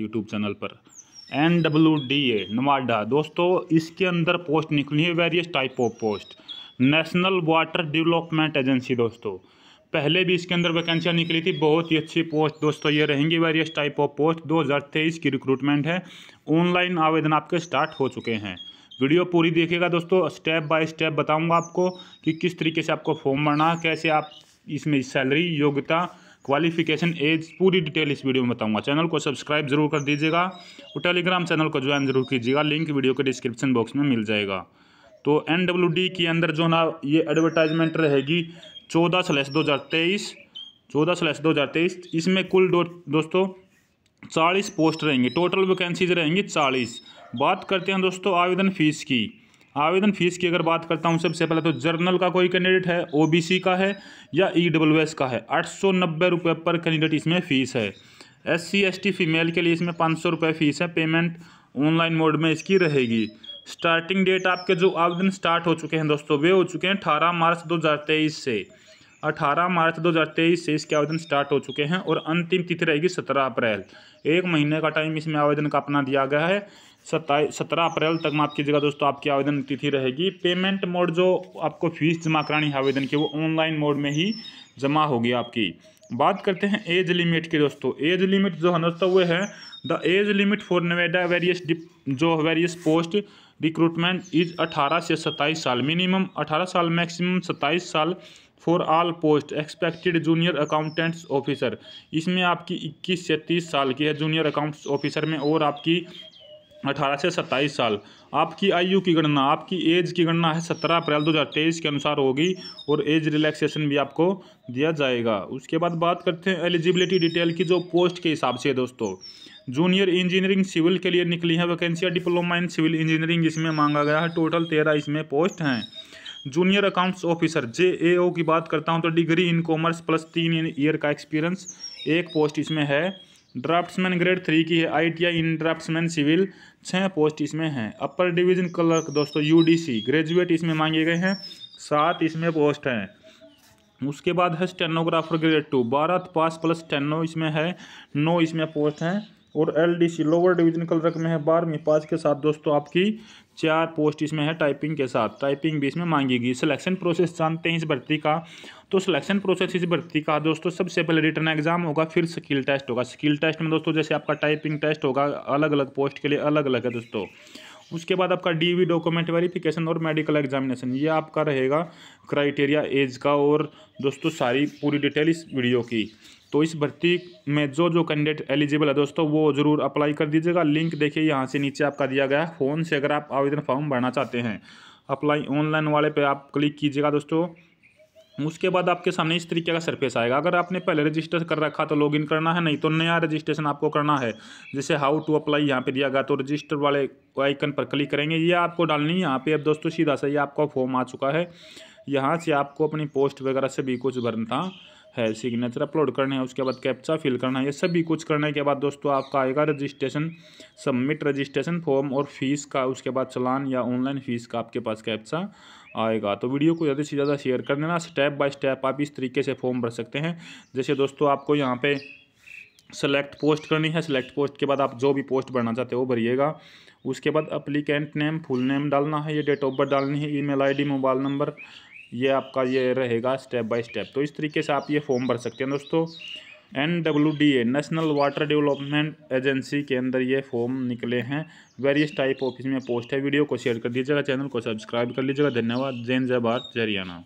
YouTube channel पर N W D A नवाडा दोस्तों इसके अंदर पोस्ट निकली है various type of post National water development Agency दोस्तों पहले भी इसके अंदर वैकेंसियाँ निकली थी बहुत ही अच्छी पोस्ट दोस्तों ये रहेंगी वेरियस टाइप ऑफ पोस्ट दो हज़ार तेईस की रिक्रूटमेंट है ऑनलाइन आवेदन आपके स्टार्ट हो चुके हैं वीडियो पूरी देखिएगा दोस्तों स्टेप बाय स्टेप बताऊंगा आपको कि किस तरीके से आपको फॉर्म भरना कैसे आप इसमें सैलरी योग्यता क्वालिफिकेशन एज पूरी डिटेल इस वीडियो में बताऊंगा चैनल को सब्सक्राइब जरूर कर दीजिएगा और टेलीग्राम चैनल को ज्वाइन जरूर कीजिएगा लिंक वीडियो के डिस्क्रिप्शन बॉक्स में मिल जाएगा तो एन डब्ल्यू डी के अंदर जो ना ये एडवर्टाइजमेंट रहेगी चौदह स्लैस दो हज़ार तेईस चौदह सलेस दो हज़ार तेईस इसमें कुल दो, दोस्तों चालीस पोस्ट रहेंगी टोटल वैकेंसीज रहेंगी चालीस बात करते हैं दोस्तों आवेदन फीस की आवेदन फीस की अगर बात करता हूँ सबसे पहले तो जर्नल का कोई कैंडिडेट है ओबीसी का है या ई डब्ल्यू एस का है आठ सौ नब्बे रुपये पर कैंडिडेट इसमें फ़ीस है S C S T female के लिए इसमें पाँच सौ रुपये फ़ीस है पेमेंट ऑनलाइन मोड में इसकी रहेगी स्टार्टिंग डेट आपके जो आवेदन स्टार्ट हो चुके हैं दोस्तों वे हो चुके हैं अठारह मार्च दो हज़ार तेईस से अठारह मार्च तेईस से इसके आवेदन स्टार्ट हो चुके हैं और अंतिम तिथि रहेगी सत्रह अप्रैल एक महीने का टाइम इसमें आवेदन का अपना दिया गया है सत्ताईस सत्रह अप्रैल तक माफ़ कीजिएगा दोस्तों आपकी आवेदन तिथि रहेगी पेमेंट मोड जो आपको फीस जमा करानी है आवेदन की वो ऑनलाइन मोड में ही जमा होगी आपकी बात करते हैं एज लिमिट की दोस्तों एज लिमिट जो है दोस्तों वो है द एज लिमिट फॉर नवेडा वेरियस जो वेरियस पोस्ट रिक्रूटमेंट इज अठारह से सत्ताईस साल मिनिमम अठारह साल मैक्सिमम सत्ताईस साल for all post expected junior accountants officer इसमें आपकी 21 से 30 साल की है जूनियर अकाउंट्स ऑफिसर में और आपकी अठारह से सत्ताईस साल आपकी आयु की गणना आपकी एज की गणना है सत्रह अप्रैल दो हज़ार तेईस के अनुसार होगी और एज रिलैक्सेशन भी आपको दिया जाएगा उसके बाद बात करते हैं एलिजिबिलिटी डिटेल की जो पोस्ट के हिसाब से है दोस्तों जूनियर इंजीनियरिंग सिविल के लिए निकली है वैकेंसियाँ डिप्लोमा इन सिविल इंजीनियरिंग इसमें मांगा गया है टोटल तेरह इसमें पोस्ट हैं junior accounts officer J A O की बात करता हूँ तो डिग्री इन कॉमर्स प्लस तीन ईयर का एक्सपीरियंस एक पोस्ट इसमें है ड्राफ्ट्समैन ग्रेड थ्री की है आईटीआई इन ड्राफ्ट्समैन सिविल छः पोस्ट इसमें हैं अपर डिवीजन क्लर्क दोस्तों यूडीसी ग्रेजुएट इसमें मांगे गए हैं सात इसमें पोस्ट हैं उसके बाद है स्टेनोग्राफर ग्रेड टू बारह पास प्लस टेनो इसमें है नौ इसमें पोस्ट हैं और एलडीसी लोअर डिवीजन क्लर्क में है बारहवीं पास के साथ दोस्तों आपकी चार पोस्ट इसमें है टाइपिंग के साथ टाइपिंग भी इसमें मांगी गई सिलेक्शन प्रोसेस जानते हैं इस भर्ती का तो सिलेक्शन प्रोसेस इस भर्ती का दोस्तों सबसे पहले रिटर्न एग्जाम होगा फिर स्किल टेस्ट होगा स्किल टेस्ट में दोस्तों जैसे आपका टाइपिंग टेस्ट होगा अलग अलग पोस्ट के लिए अलग अलग है दोस्तों उसके बाद आपका डीवी डॉक्यूमेंट वेरिफिकेशन और मेडिकल एग्जामिनेशन ये आपका रहेगा क्राइटेरिया एज का और दोस्तों सारी पूरी डिटेल इस वीडियो की तो इस भर्ती में जो जो कैंडिडेट एलिजिबल है दोस्तों वो ज़रूर अप्लाई कर दीजिएगा लिंक देखिए यहाँ से नीचे आपका दिया गया है फ़ोन से अगर आप आवेदन फॉर्म भरना चाहते हैं अप्लाई ऑनलाइन वाले पे आप क्लिक कीजिएगा दोस्तों उसके बाद आपके सामने इस तरीके का सरफेस आएगा अगर आपने पहले रजिस्टर कर रखा तो लॉगिन करना है नहीं तो नया रजिस्ट्रेशन आपको करना है जैसे हाउ टू अप्लाई यहाँ पे दिया गया तो रजिस्टर वाले आइकन पर क्लिक करेंगे ये आपको डालनी है यहाँ पे अब दोस्तों सीधा सा ये आपका फॉर्म आ चुका है यहाँ से आपको अपनी पोस्ट वगैरह से भी कुछ भरना था है सिग्नेचर अपलोड करने है उसके बाद कैप्चा फिल करना है ये सभी कुछ करने के बाद दोस्तों आपका आएगा रजिस्ट्रेशन सबमिट रजिस्ट्रेशन फॉर्म और फीस का उसके बाद चलान या ऑनलाइन फीस का आपके पास कैप्चा आएगा तो वीडियो को ज़्यादा से ज़्यादा शेयर कर देना स्टेप बाय स्टेप आप इस तरीके से फॉर्म भर सकते हैं जैसे दोस्तों आपको यहाँ पे सेलेक्ट पोस्ट करनी है सेलेक्ट पोस्ट के बाद आप जो भी पोस्ट भरना चाहते हो भरिएगा उसके बाद अप्लीकेंट नेम फुल नेम डालना है ये डेट ऑफ बर्थ डालनी है ईमेल आईडी मोबाइल नंबर ये आपका ये रहेगा स्टेप बाय स्टेप तो इस तरीके से आप ये फॉर्म भर सकते हैं दोस्तों N W D A national water development agency के अंदर ये फॉर्म निकले हैं वेरियस टाइप ऑफिस में पोस्ट है वीडियो को शेयर कर दीजिएगा चैनल को सब्सक्राइब कर लीजिएगा धन्यवाद जैन जय भारत जय हरियाणा